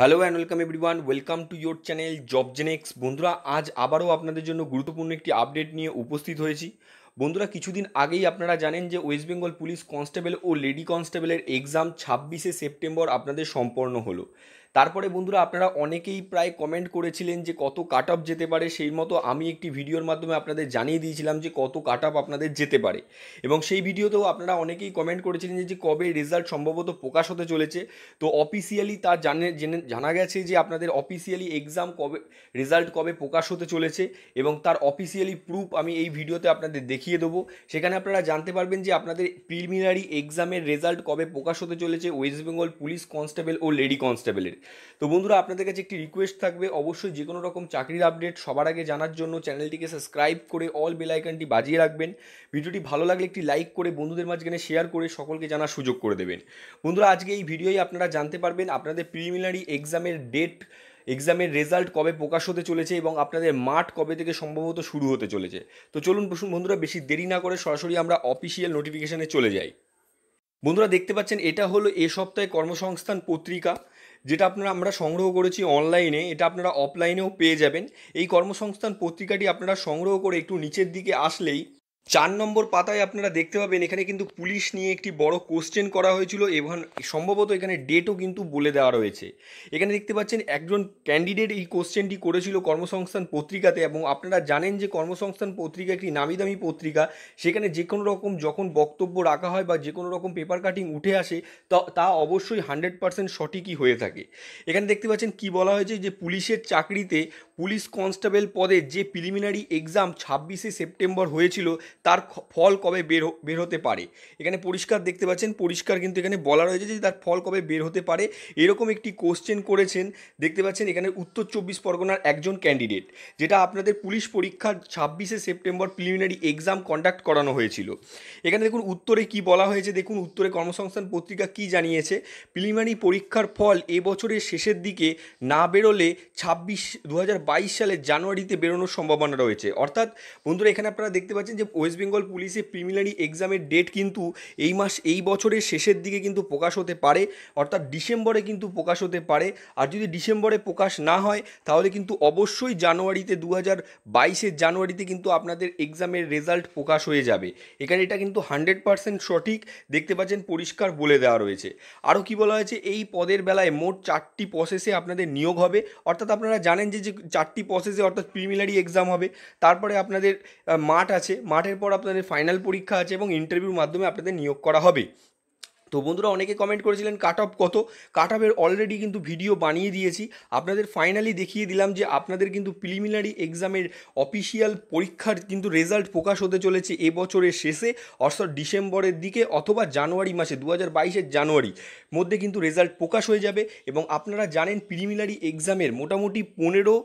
hello and welcome everyone welcome to your channel Job Genex বন্ধুরা আজ আবারও আপনাদের জন্য গুরুত্বপূর্ণ একটি আপডেট নিয়ে উপস্থিত হয়েছি বন্ধুরা কিছুদিন আগেই আপনারা জানেন যে ওয়েস্ট বেঙ্গল পুলিশ কনস্টেবল ও লেডি কনস্টেবলের এক্সাম ছাব্বিশে সেপ্টেম্বর আপনাদের সম্পন্ন হলো তারপরে বন্ধুরা আপনারা অনেকেই প্রায় কমেন্ট করেছিলেন যে কত কাট অফ যেতে পারে সেই মতো আমি একটি ভিডিওর মাধ্যমে আপনাদের জানিয়ে দিয়েছিলাম যে কত কাট অফ আপনাদের যেতে পারে এবং সেই ভিডিওতেও আপনারা অনেকেই কমেন্ট করেছিলেন যে কবে রেজাল্ট সম্ভবত প্রকাশ হতে চলেছে তো অফিসিয়ালি তার জানে জেনে জানা গেছে যে আপনাদের অফিসিয়ালি এক্সাম কবে রেজাল্ট কবে প্রকাশ হতে চলেছে এবং তার অফিসিয়ালি প্রুফ আমি এই ভিডিওতে আপনাদের দেখিয়ে দেবো সেখানে আপনারা জানতে পারবেন যে আপনাদের প্রিলিমিনারি এক্সামের রেজাল্ট কবে প্রকাশ হতে চলেছে ওয়েস্ট বেঙ্গল পুলিশ কনস্টেবল ও লেডি কনস্টেবলের তো বন্ধুরা আপনাদের কাছে একটি রিকোয়েস্ট থাকবে অবশ্যই যে কোনো রকম চাকরির আপডেট সবার আগে জানার জন্য চ্যানেলটিকে সাবস্ক্রাইব করে অল বেলাইকানটি বাজিয়ে রাখবেন ভিডিওটি ভালো লাগলে একটি লাইক করে বন্ধুদের মাঝখানে শেয়ার করে সকলকে জানার সুযোগ করে দেবেন বন্ধুরা আজকে এই ভিডিওই আপনারা জানতে পারবেন আপনাদের প্রিলিমিনারি এক্সামের ডেট এক্সামের রেজাল্ট কবে প্রকাশ হতে চলেছে এবং আপনাদের মাঠ কবে থেকে সম্ভবত শুরু হতে চলেছে তো চলুন বন্ধুরা বেশি দেরি না করে সরাসরি আমরা অফিসিয়াল নোটিফিকেশানে চলে যাই বন্ধুরা দেখতে পাচ্ছেন এটা হলো এ সপ্তাহে কর্মসংস্থান পত্রিকা যেটা আপনারা আমরা সংগ্রহ করেছি অনলাইনে এটা আপনারা অফলাইনেও পেয়ে যাবেন এই কর্মসংস্থান পত্রিকাটি আপনারা সংগ্রহ করে একটু নিচের দিকে আসলেই চার নম্বর পাতায় আপনারা দেখতে পাবেন এখানে কিন্তু পুলিশ নিয়ে একটি বড় কোশ্চেন করা হয়েছিল এবং সম্ভবত এখানে ডেটও কিন্তু বলে দেওয়া রয়েছে এখানে দেখতে পাচ্ছেন একজন ক্যান্ডিডেট এই কোশ্চেনটি করেছিল কর্মসংস্থান পত্রিকাতে এবং আপনারা জানেন যে কর্মসংস্থান পত্রিকা একটি নামি দামি পত্রিকা সেখানে যে কোনো রকম যখন বক্তব্য রাখা হয় বা যে কোনো রকম পেপার কাটিং উঠে আসে তা অবশ্যই হান্ড্রেড পার্সেন্ট সঠিকই হয়ে থাকে এখানে দেখতে পাচ্ছেন কি বলা হয়েছে যে পুলিশের চাকরিতে পুলিশ কনস্টেবল পদে যে প্রিলিমিনারি এক্সাম ছাব্বিশে সেপ্টেম্বর হয়েছিল তার ফল কবে বের বের হতে পারে এখানে পরিষ্কার দেখতে পাচ্ছেন পরিষ্কার কিন্তু এখানে বলা রয়েছে যে তার ফল কবে বের হতে পারে এরকম একটি কোশ্চেন করেছেন দেখতে পাচ্ছেন এখানে উত্তর চব্বিশ পরগনার একজন ক্যান্ডিডেট যেটা আপনাদের পুলিশ পরীক্ষার ছাব্বিশে সেপ্টেম্বর প্রিলিমিনারি এক্সাম কন্ডাক্ট করানো হয়েছিল এখানে দেখুন উত্তরে কি বলা হয়েছে দেখুন উত্তরে কর্মসংস্থান পত্রিকা কি জানিয়েছে প্রিলিমিনারি পরীক্ষার ফল এবছরের শেষের দিকে না বেরোলে ছাব্বিশ দু সালের জানুয়ারিতে বেরোনোর সম্ভাবনা রয়েছে অর্থাৎ বন্ধুরা এখানে আপনারা দেখতে পাচ্ছেন যে ওয়েস্ট ওয়েস্ট বেঙ্গল পুলিশের প্রিমিনারি এক্সামের ডেট কিন্তু এই মাস এই বছরের শেষের দিকে কিন্তু প্রকাশ হতে পারে অর্থাৎ ডিসেম্বরে কিন্তু প্রকাশ হতে পারে আর যদি ডিসেম্বরে প্রকাশ না হয় তাহলে কিন্তু অবশ্যই জানুয়ারিতে দু হাজার বাইশের জানুয়ারিতে কিন্তু আপনাদের এক্সামের রেজাল্ট প্রকাশ হয়ে যাবে এখানে এটা কিন্তু হান্ড্রেড পার্সেন্ট সঠিক দেখতে পাচ্ছেন পরিষ্কার বলে দেওয়া রয়েছে আরও কি বলা হয়েছে এই পদের বেলায় মোট চারটি প্রসেসে আপনাদের নিয়োগ হবে অর্থাৎ আপনারা জানেন যে চারটি প্রসেসে অর্থাৎ প্রিমিনারি এক্সাম হবে তারপরে আপনাদের মাঠ আছে মাঠের পর তারপর আপনাদের ফাইনাল পরীক্ষা আছে এবং ইন্টারভিউর মাধ্যমে আপনাদের নিয়োগ করা হবে তো বন্ধুরা অনেকে কমেন্ট করেছিলেন কাট অফ কত কাট অফের অলরেডি কিন্তু ভিডিও বানিয়ে দিয়েছি আপনাদের ফাইনালি দেখিয়ে দিলাম যে আপনাদের কিন্তু প্রিলিমিনারি এক্সামের অফিসিয়াল পরীক্ষার কিন্তু রেজাল্ট প্রকাশ হতে চলেছে এবছরের শেষে অর্থাৎ ডিসেম্বরের দিকে অথবা জানুয়ারি মাসে দু হাজার বাইশের জানুয়ারি মধ্যে কিন্তু রেজাল্ট প্রকাশ হয়ে যাবে এবং আপনারা জানেন প্রিলিমিনারি এক্সামের মোটামুটি পনেরো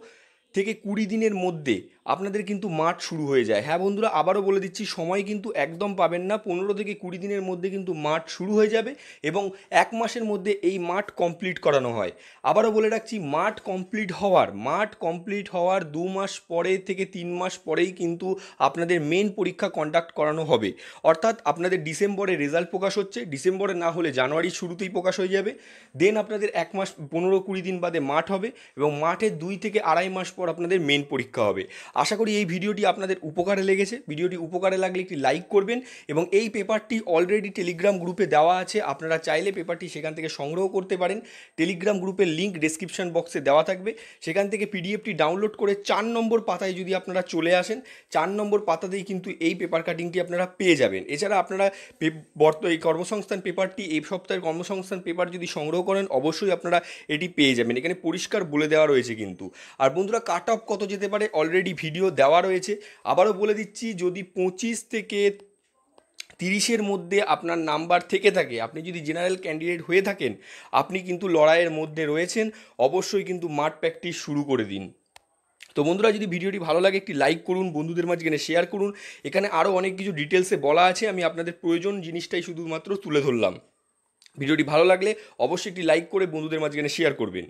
থেকে কুড়ি দিনের মধ্যে আপনাদের কিন্তু মাঠ শুরু হয়ে যায় হ্যাঁ বন্ধুরা আবারও বলে দিচ্ছি সময় কিন্তু একদম পাবেন না পনেরো থেকে কুড়ি দিনের মধ্যে কিন্তু মাঠ শুরু হয়ে যাবে এবং এক মাসের মধ্যে এই মাঠ কমপ্লিট করানো হয় আবারও বলে রাখছি মাঠ কমপ্লিট হওয়ার মাঠ কমপ্লিট হওয়ার দু মাস পরে থেকে তিন মাস পরেই কিন্তু আপনাদের মেন পরীক্ষা কন্ডাক্ট করানো হবে অর্থাৎ আপনাদের ডিসেম্বরে রেজাল্ট প্রকাশ হচ্ছে ডিসেম্বরে না হলে জানুয়ারির শুরুতেই প্রকাশ হয়ে যাবে দেন আপনাদের এক মাস পনেরো কুড়ি দিন বাদে মাঠ হবে এবং মাঠে দুই থেকে আড়াই মাস পর আপনাদের মেন পরীক্ষা হবে আশা করি এই ভিডিওটি আপনাদের উপকারে লেগেছে ভিডিওটি উপকারে লাগলে একটি লাইক করবেন এবং এই পেপারটি অলরেডি টেলিগ্রাম গ্রুপে দেওয়া আছে আপনারা চাইলে পেপারটি সেখান থেকে সংগ্রহ করতে পারেন টেলিগ্রাম গ্রুপের লিঙ্ক ডেসক্রিপশন বক্সে দেওয়া থাকবে সেখান থেকে পিডিএফটি ডাউনলোড করে চার নম্বর পাতায় যদি আপনারা চলে আসেন চার নম্বর পাতাতেই কিন্তু এই পেপার কাটিংটি আপনারা পেয়ে যাবেন এছাড়া আপনারা বর্ত এই কর্মসংস্থান পেপারটি এই সপ্তাহের কর্মসংস্থান পেপার যদি সংগ্রহ করেন অবশ্যই আপনারা এটি পেয়ে যাবেন এখানে পরিষ্কার বলে দেওয়া রয়েছে কিন্তু আর বন্ধুরা কাট অফ কত যেতে পারে অলরেডি ভিডিও দেওয়া রয়েছে আবারও বলে দিচ্ছি যদি পঁচিশ থেকে তিরিশের মধ্যে আপনার নাম্বার থেকে থাকে আপনি যদি জেনারেল ক্যান্ডিডেট হয়ে থাকেন আপনি কিন্তু লড়াইয়ের মধ্যে রয়েছেন অবশ্যই কিন্তু মাঠ প্র্যাকটিস শুরু করে দিন তো বন্ধুরা যদি ভিডিওটি ভালো লাগে একটি লাইক করুন বন্ধুদের মাঝখানে শেয়ার করুন এখানে আরও অনেক কিছু ডিটেলসে বলা আছে আমি আপনাদের প্রয়োজন জিনিসটাই শুধুমাত্র তুলে ধরলাম ভিডিওটি ভালো লাগলে অবশ্যই একটি লাইক করে বন্ধুদের মাঝখানে শেয়ার করবেন